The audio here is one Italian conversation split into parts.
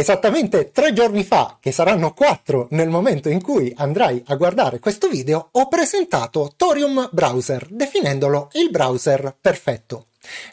esattamente tre giorni fa, che saranno quattro nel momento in cui andrai a guardare questo video, ho presentato Thorium Browser, definendolo il browser perfetto.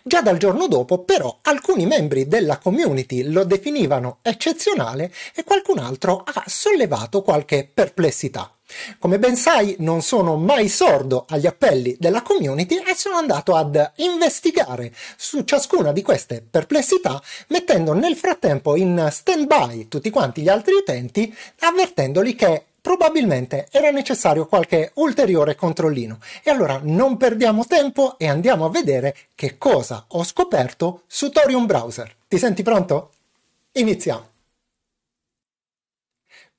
Già dal giorno dopo, però, alcuni membri della community lo definivano eccezionale e qualcun altro ha sollevato qualche perplessità. Come ben sai, non sono mai sordo agli appelli della community e sono andato ad investigare su ciascuna di queste perplessità, mettendo nel frattempo in stand-by tutti quanti gli altri utenti, avvertendoli che probabilmente era necessario qualche ulteriore controllino. E allora non perdiamo tempo e andiamo a vedere che cosa ho scoperto su Torium Browser. Ti senti pronto? Iniziamo!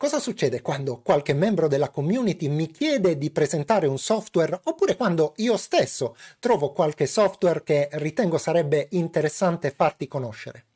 Cosa succede quando qualche membro della community mi chiede di presentare un software oppure quando io stesso trovo qualche software che ritengo sarebbe interessante farti conoscere?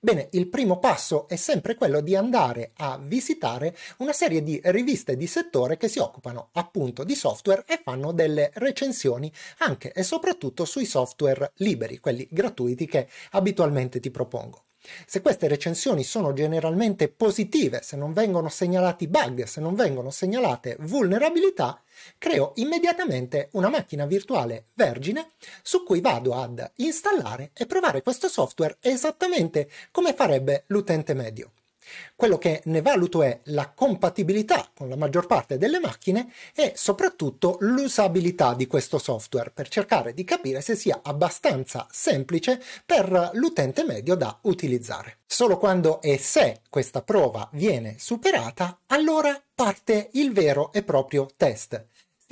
Bene, il primo passo è sempre quello di andare a visitare una serie di riviste di settore che si occupano appunto di software e fanno delle recensioni anche e soprattutto sui software liberi, quelli gratuiti che abitualmente ti propongo. Se queste recensioni sono generalmente positive, se non vengono segnalati bug, se non vengono segnalate vulnerabilità, creo immediatamente una macchina virtuale vergine su cui vado ad installare e provare questo software esattamente come farebbe l'utente medio. Quello che ne valuto è la compatibilità con la maggior parte delle macchine e soprattutto l'usabilità di questo software per cercare di capire se sia abbastanza semplice per l'utente medio da utilizzare. Solo quando e se questa prova viene superata, allora parte il vero e proprio test,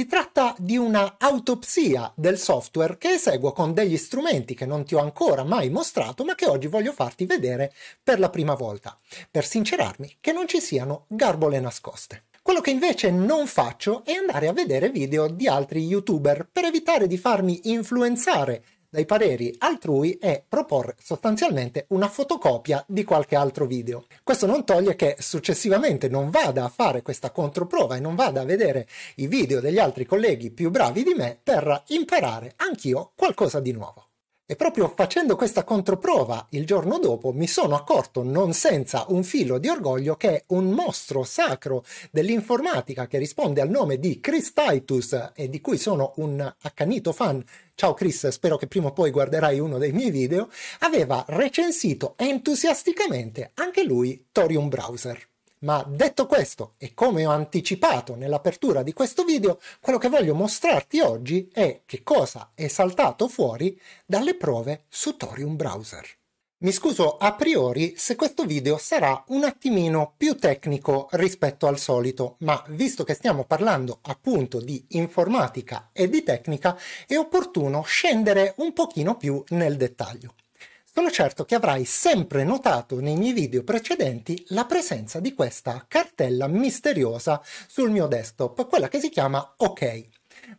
si tratta di una autopsia del software che eseguo con degli strumenti che non ti ho ancora mai mostrato ma che oggi voglio farti vedere per la prima volta, per sincerarmi che non ci siano garbole nascoste. Quello che invece non faccio è andare a vedere video di altri youtuber per evitare di farmi influenzare dai pareri altrui è proporre sostanzialmente una fotocopia di qualche altro video. Questo non toglie che successivamente non vada a fare questa controprova e non vada a vedere i video degli altri colleghi più bravi di me per imparare anch'io qualcosa di nuovo. E proprio facendo questa controprova il giorno dopo mi sono accorto, non senza un filo di orgoglio, che un mostro sacro dell'informatica che risponde al nome di Chris Titus e di cui sono un accanito fan ciao Chris, spero che prima o poi guarderai uno dei miei video, aveva recensito entusiasticamente anche lui Torium Browser. Ma detto questo, e come ho anticipato nell'apertura di questo video, quello che voglio mostrarti oggi è che cosa è saltato fuori dalle prove su Torium Browser. Mi scuso a priori se questo video sarà un attimino più tecnico rispetto al solito, ma visto che stiamo parlando appunto di informatica e di tecnica, è opportuno scendere un pochino più nel dettaglio. Sono certo che avrai sempre notato nei miei video precedenti la presenza di questa cartella misteriosa sul mio desktop, quella che si chiama OK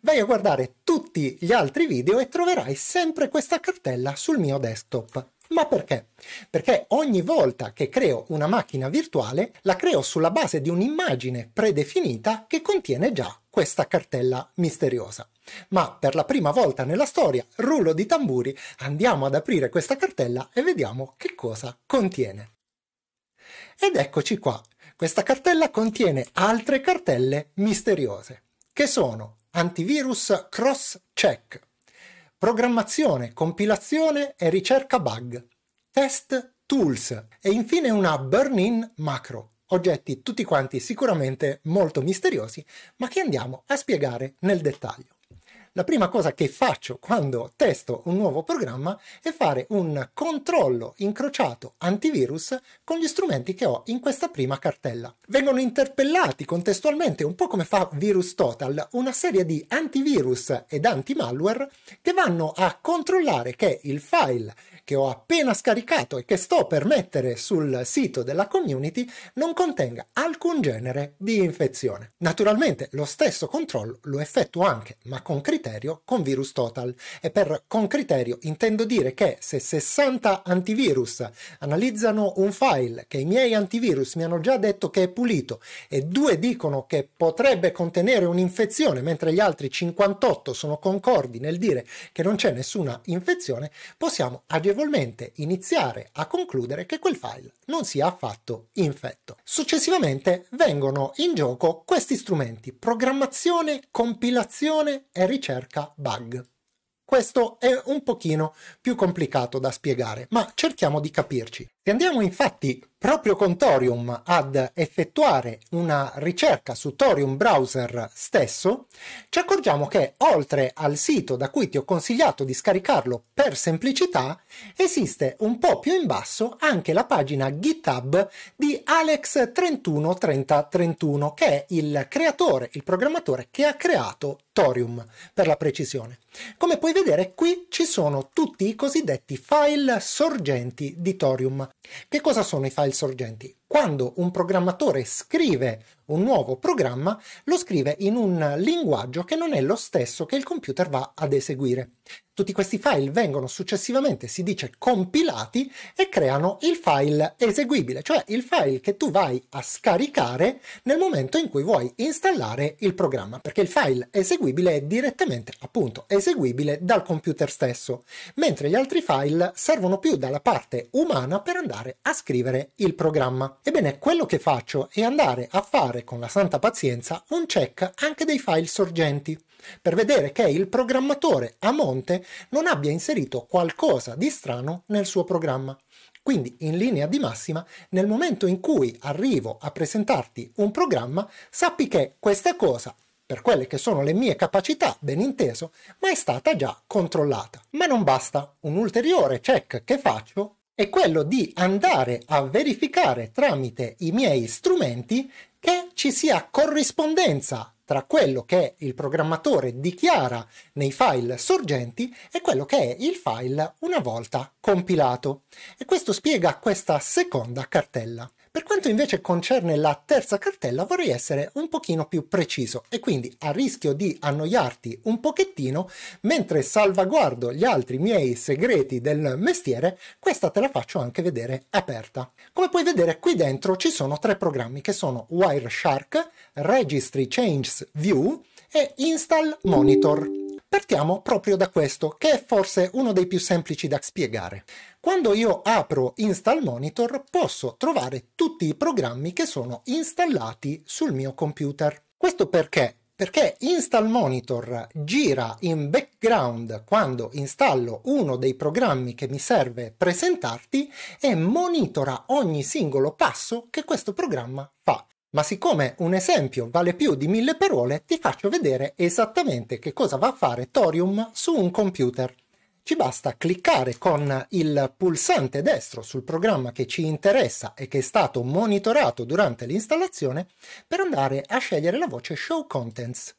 vai a guardare tutti gli altri video e troverai sempre questa cartella sul mio desktop. Ma perché? Perché ogni volta che creo una macchina virtuale la creo sulla base di un'immagine predefinita che contiene già questa cartella misteriosa. Ma per la prima volta nella storia, rullo di tamburi, andiamo ad aprire questa cartella e vediamo che cosa contiene. Ed eccoci qua. Questa cartella contiene altre cartelle misteriose, che sono antivirus cross check, programmazione, compilazione e ricerca bug, test tools e infine una burn-in macro, oggetti tutti quanti sicuramente molto misteriosi, ma che andiamo a spiegare nel dettaglio la prima cosa che faccio quando testo un nuovo programma è fare un controllo incrociato antivirus con gli strumenti che ho in questa prima cartella. Vengono interpellati contestualmente, un po' come fa Virus Total, una serie di antivirus ed anti-malware che vanno a controllare che il file che ho appena scaricato e che sto per mettere sul sito della community non contenga alcun genere di infezione. Naturalmente lo stesso controllo lo effettuo anche, ma con criterio con virus total. E per con criterio intendo dire che se 60 antivirus analizzano un file che i miei antivirus mi hanno già detto che è pulito e due dicono che potrebbe contenere un'infezione, mentre gli altri 58 sono concordi nel dire che non c'è nessuna infezione, possiamo agevolare consapevolmente iniziare a concludere che quel file non sia affatto infetto. Successivamente vengono in gioco questi strumenti programmazione, compilazione e ricerca bug. Questo è un pochino più complicato da spiegare, ma cerchiamo di capirci. E andiamo infatti proprio con Torium ad effettuare una ricerca su Torium Browser stesso, ci accorgiamo che oltre al sito da cui ti ho consigliato di scaricarlo per semplicità, esiste un po' più in basso anche la pagina GitHub di Alex313031, che è il creatore, il programmatore che ha creato Torium per la precisione. Come puoi vedere qui ci sono tutti i cosiddetti file sorgenti di Torium che cosa sono i file sorgenti? quando un programmatore scrive un nuovo programma, lo scrive in un linguaggio che non è lo stesso che il computer va ad eseguire. Tutti questi file vengono successivamente, si dice, compilati e creano il file eseguibile, cioè il file che tu vai a scaricare nel momento in cui vuoi installare il programma, perché il file eseguibile è direttamente, appunto, eseguibile dal computer stesso, mentre gli altri file servono più dalla parte umana per andare a scrivere il programma. Ebbene, quello che faccio è andare a fare con la santa pazienza un check anche dei file sorgenti, per vedere che il programmatore a monte non abbia inserito qualcosa di strano nel suo programma. Quindi, in linea di massima, nel momento in cui arrivo a presentarti un programma, sappi che questa cosa per quelle che sono le mie capacità, ben inteso, ma è stata già controllata. Ma non basta, un ulteriore check che faccio è quello di andare a verificare tramite i miei strumenti che ci sia corrispondenza tra quello che il programmatore dichiara nei file sorgenti e quello che è il file una volta compilato. E questo spiega questa seconda cartella. Per quanto invece concerne la terza cartella vorrei essere un pochino più preciso e quindi a rischio di annoiarti un pochettino, mentre salvaguardo gli altri miei segreti del mestiere, questa te la faccio anche vedere aperta. Come puoi vedere qui dentro ci sono tre programmi che sono Wireshark, Registry Changes View e Install Monitor. Partiamo proprio da questo, che è forse uno dei più semplici da spiegare. Quando io apro Install Monitor posso trovare tutti i programmi che sono installati sul mio computer. Questo perché? Perché Install Monitor gira in background quando installo uno dei programmi che mi serve presentarti e monitora ogni singolo passo che questo programma fa. Ma siccome un esempio vale più di mille parole, ti faccio vedere esattamente che cosa va a fare Thorium su un computer. Ci basta cliccare con il pulsante destro sul programma che ci interessa e che è stato monitorato durante l'installazione per andare a scegliere la voce Show Contents.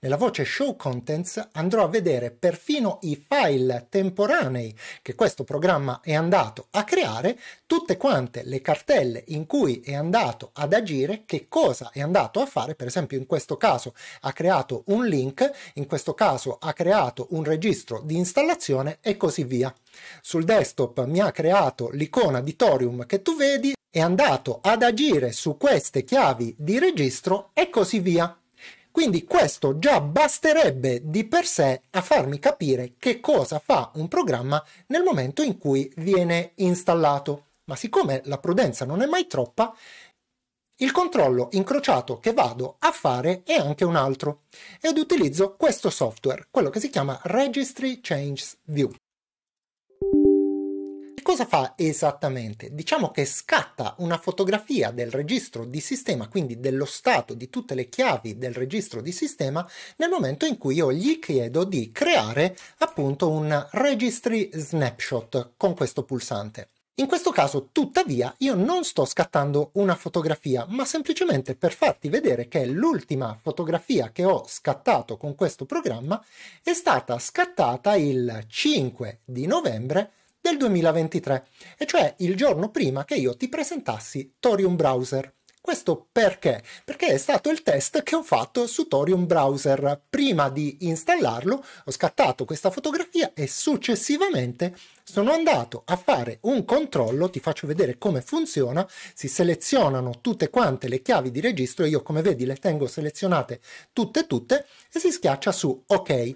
Nella voce Show Contents andrò a vedere perfino i file temporanei che questo programma è andato a creare, tutte quante le cartelle in cui è andato ad agire, che cosa è andato a fare, per esempio in questo caso ha creato un link, in questo caso ha creato un registro di installazione e così via. Sul desktop mi ha creato l'icona di Torium che tu vedi, è andato ad agire su queste chiavi di registro e così via. Quindi questo già basterebbe di per sé a farmi capire che cosa fa un programma nel momento in cui viene installato. Ma siccome la prudenza non è mai troppa, il controllo incrociato che vado a fare è anche un altro ed utilizzo questo software, quello che si chiama Registry Change View cosa fa esattamente? Diciamo che scatta una fotografia del registro di sistema, quindi dello stato di tutte le chiavi del registro di sistema, nel momento in cui io gli chiedo di creare appunto un registry snapshot con questo pulsante. In questo caso, tuttavia, io non sto scattando una fotografia, ma semplicemente per farti vedere che l'ultima fotografia che ho scattato con questo programma è stata scattata il 5 di novembre del 2023, e cioè il giorno prima che io ti presentassi Torium Browser. Questo perché? Perché è stato il test che ho fatto su Torium Browser. Prima di installarlo ho scattato questa fotografia e successivamente sono andato a fare un controllo, ti faccio vedere come funziona, si selezionano tutte quante le chiavi di registro, io come vedi le tengo selezionate tutte tutte e si schiaccia su ok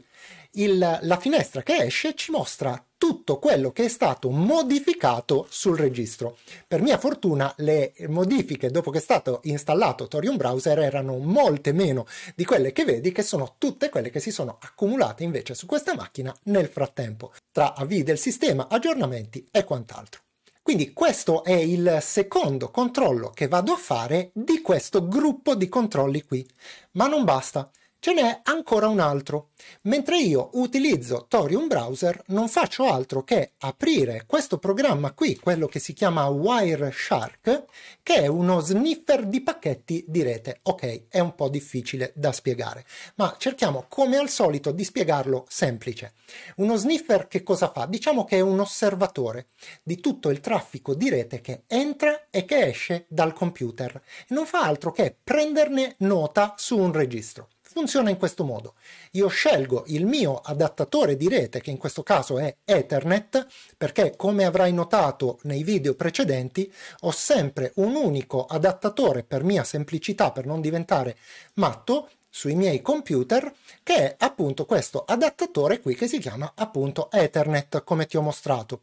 il, la finestra che esce ci mostra tutto quello che è stato modificato sul registro. Per mia fortuna le modifiche dopo che è stato installato Torium Browser erano molte meno di quelle che vedi che sono tutte quelle che si sono accumulate invece su questa macchina nel frattempo, tra avvii del sistema, aggiornamenti e quant'altro. Quindi questo è il secondo controllo che vado a fare di questo gruppo di controlli qui. Ma non basta, Ce n'è ancora un altro. Mentre io utilizzo Torium Browser non faccio altro che aprire questo programma qui, quello che si chiama Wireshark, che è uno sniffer di pacchetti di rete. Ok, è un po' difficile da spiegare, ma cerchiamo come al solito di spiegarlo semplice. Uno sniffer che cosa fa? Diciamo che è un osservatore di tutto il traffico di rete che entra e che esce dal computer. Non fa altro che prenderne nota su un registro funziona in questo modo. Io scelgo il mio adattatore di rete, che in questo caso è Ethernet, perché come avrai notato nei video precedenti, ho sempre un unico adattatore per mia semplicità, per non diventare matto, sui miei computer, che è appunto questo adattatore qui che si chiama appunto Ethernet, come ti ho mostrato.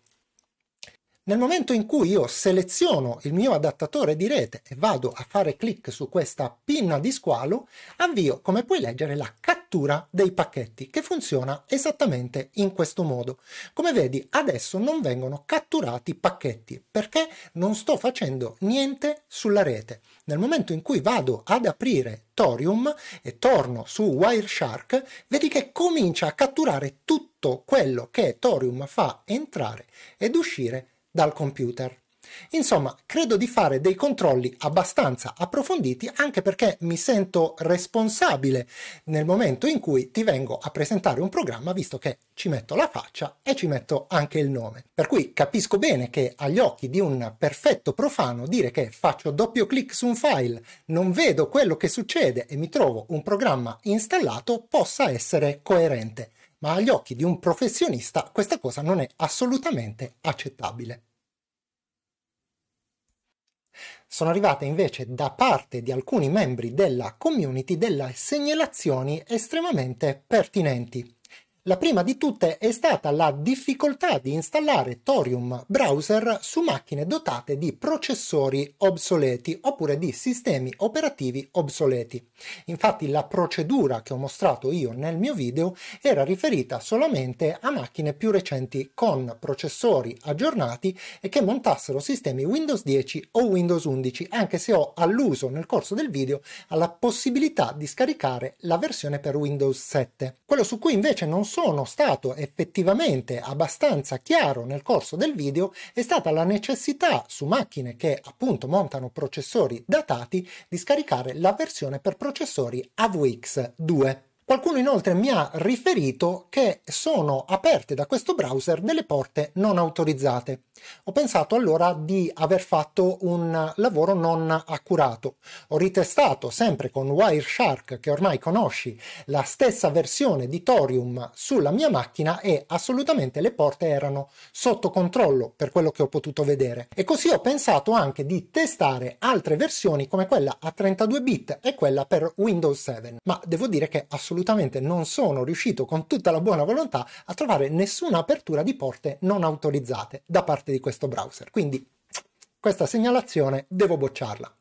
Nel momento in cui io seleziono il mio adattatore di rete e vado a fare clic su questa pinna di squalo, avvio, come puoi leggere, la cattura dei pacchetti, che funziona esattamente in questo modo. Come vedi, adesso non vengono catturati pacchetti, perché non sto facendo niente sulla rete. Nel momento in cui vado ad aprire Torium e torno su Wireshark, vedi che comincia a catturare tutto quello che Torium fa entrare ed uscire dal computer. Insomma, credo di fare dei controlli abbastanza approfonditi anche perché mi sento responsabile nel momento in cui ti vengo a presentare un programma visto che ci metto la faccia e ci metto anche il nome. Per cui capisco bene che agli occhi di un perfetto profano dire che faccio doppio clic su un file, non vedo quello che succede e mi trovo un programma installato possa essere coerente ma agli occhi di un professionista questa cosa non è assolutamente accettabile. Sono arrivate invece da parte di alcuni membri della community delle segnalazioni estremamente pertinenti. La prima di tutte è stata la difficoltà di installare Thorium Browser su macchine dotate di processori obsoleti oppure di sistemi operativi obsoleti. Infatti la procedura che ho mostrato io nel mio video era riferita solamente a macchine più recenti con processori aggiornati e che montassero sistemi Windows 10 o Windows 11, anche se ho all'uso nel corso del video alla possibilità di scaricare la versione per Windows 7. Quello su cui invece non sono stato effettivamente abbastanza chiaro nel corso del video è stata la necessità su macchine che appunto montano processori datati di scaricare la versione per processori AVX 2. Qualcuno inoltre mi ha riferito che sono aperte da questo browser delle porte non autorizzate. Ho pensato allora di aver fatto un lavoro non accurato. Ho ritestato sempre con Wireshark, che ormai conosci, la stessa versione di Thorium sulla mia macchina e assolutamente le porte erano sotto controllo per quello che ho potuto vedere. E così ho pensato anche di testare altre versioni come quella a 32 bit e quella per Windows 7, ma devo dire che assolutamente assolutamente non sono riuscito con tutta la buona volontà a trovare nessuna apertura di porte non autorizzate da parte di questo browser. Quindi questa segnalazione devo bocciarla.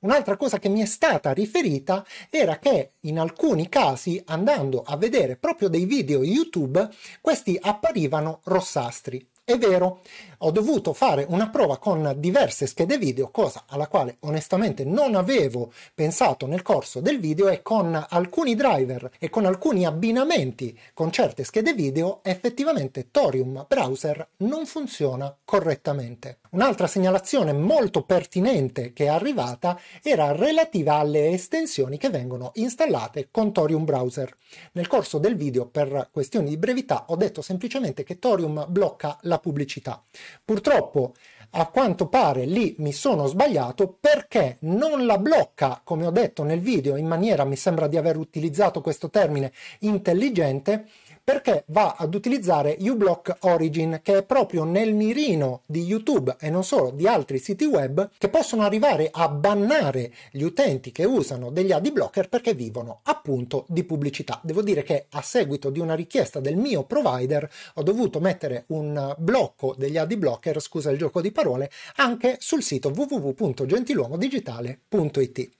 Un'altra cosa che mi è stata riferita era che in alcuni casi, andando a vedere proprio dei video YouTube, questi apparivano rossastri. È vero, ho dovuto fare una prova con diverse schede video, cosa alla quale onestamente non avevo pensato nel corso del video e con alcuni driver e con alcuni abbinamenti con certe schede video effettivamente Torium Browser non funziona correttamente. Un'altra segnalazione molto pertinente che è arrivata era relativa alle estensioni che vengono installate con Torium Browser. Nel corso del video, per questioni di brevità, ho detto semplicemente che Torium blocca la pubblicità. Purtroppo a quanto pare lì mi sono sbagliato perché non la blocca, come ho detto nel video, in maniera mi sembra di aver utilizzato questo termine intelligente, perché va ad utilizzare uBlock Origin che è proprio nel mirino di YouTube e non solo di altri siti web che possono arrivare a bannare gli utenti che usano degli ad blocker perché vivono appunto di pubblicità. Devo dire che a seguito di una richiesta del mio provider ho dovuto mettere un blocco degli ad blocker, scusa il gioco di parole, anche sul sito www.gentiluomodigitale.it.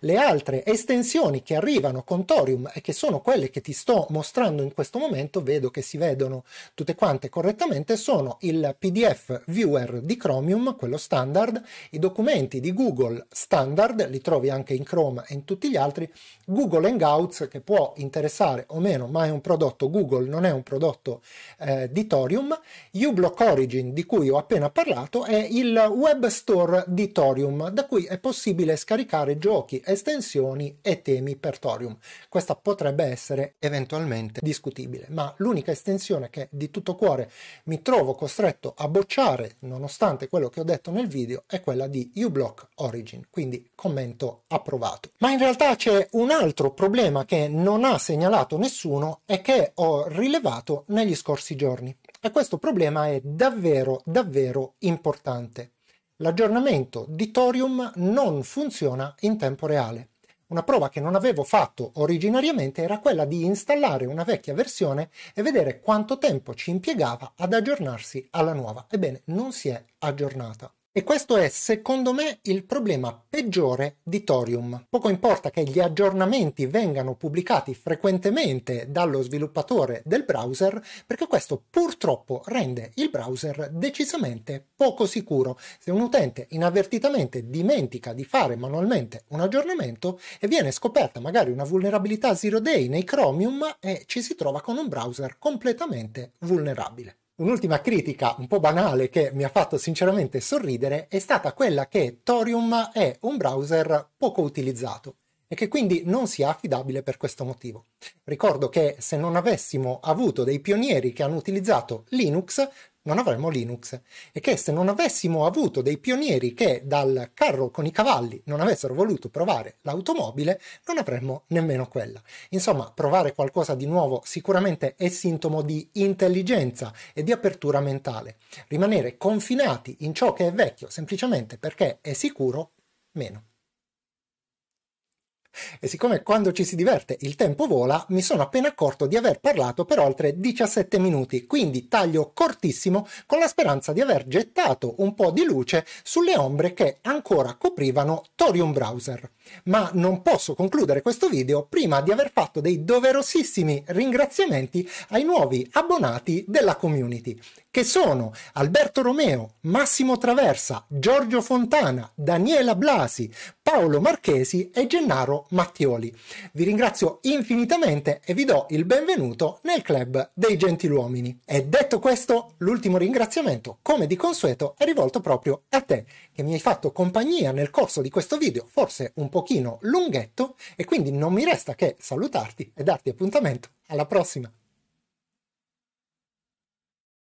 Le altre estensioni che arrivano con Torium e che sono quelle che ti sto mostrando in questo momento momento vedo che si vedono tutte quante correttamente sono il PDF viewer di Chromium, quello standard, i documenti di Google standard, li trovi anche in Chrome e in tutti gli altri, Google Hangouts che può interessare o meno, ma è un prodotto Google, non è un prodotto eh, di Torium, uBlock Origin di cui ho appena parlato e il web store di Torium da cui è possibile scaricare giochi, estensioni e temi per Torium. Questa potrebbe essere eventualmente discutibile possibile, ma l'unica estensione che di tutto cuore mi trovo costretto a bocciare, nonostante quello che ho detto nel video, è quella di uBlock Origin, quindi commento approvato. Ma in realtà c'è un altro problema che non ha segnalato nessuno e che ho rilevato negli scorsi giorni. E questo problema è davvero, davvero importante. L'aggiornamento di Thorium non funziona in tempo reale. Una prova che non avevo fatto originariamente era quella di installare una vecchia versione e vedere quanto tempo ci impiegava ad aggiornarsi alla nuova. Ebbene, non si è aggiornata. E questo è secondo me il problema peggiore di Thorium. Poco importa che gli aggiornamenti vengano pubblicati frequentemente dallo sviluppatore del browser, perché questo purtroppo rende il browser decisamente poco sicuro. Se un utente inavvertitamente dimentica di fare manualmente un aggiornamento e viene scoperta magari una vulnerabilità zero day nei Chromium e ci si trova con un browser completamente vulnerabile. Un'ultima critica un po' banale che mi ha fatto sinceramente sorridere è stata quella che Torium è un browser poco utilizzato e che quindi non sia affidabile per questo motivo. Ricordo che se non avessimo avuto dei pionieri che hanno utilizzato Linux, non avremmo Linux e che se non avessimo avuto dei pionieri che dal carro con i cavalli non avessero voluto provare l'automobile, non avremmo nemmeno quella. Insomma, provare qualcosa di nuovo sicuramente è sintomo di intelligenza e di apertura mentale. Rimanere confinati in ciò che è vecchio semplicemente perché è sicuro, meno. E siccome quando ci si diverte il tempo vola, mi sono appena accorto di aver parlato per oltre 17 minuti, quindi taglio cortissimo con la speranza di aver gettato un po' di luce sulle ombre che ancora coprivano Torium Browser ma non posso concludere questo video prima di aver fatto dei doverosissimi ringraziamenti ai nuovi abbonati della community, che sono Alberto Romeo, Massimo Traversa, Giorgio Fontana, Daniela Blasi, Paolo Marchesi e Gennaro Mattioli. Vi ringrazio infinitamente e vi do il benvenuto nel club dei gentiluomini. E detto questo, l'ultimo ringraziamento, come di consueto, è rivolto proprio a te, che mi hai fatto compagnia nel corso di questo video, forse un po' pochino lunghetto e quindi non mi resta che salutarti e darti appuntamento alla prossima.